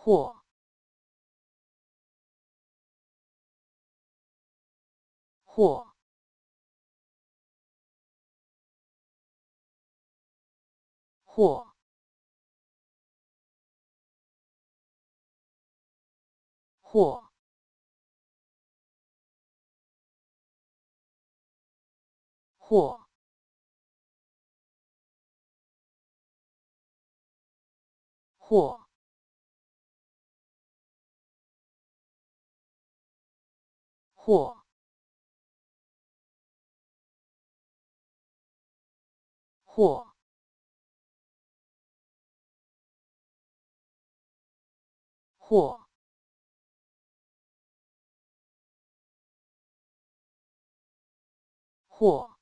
或，或，或，或，或，或。或，或，或，或。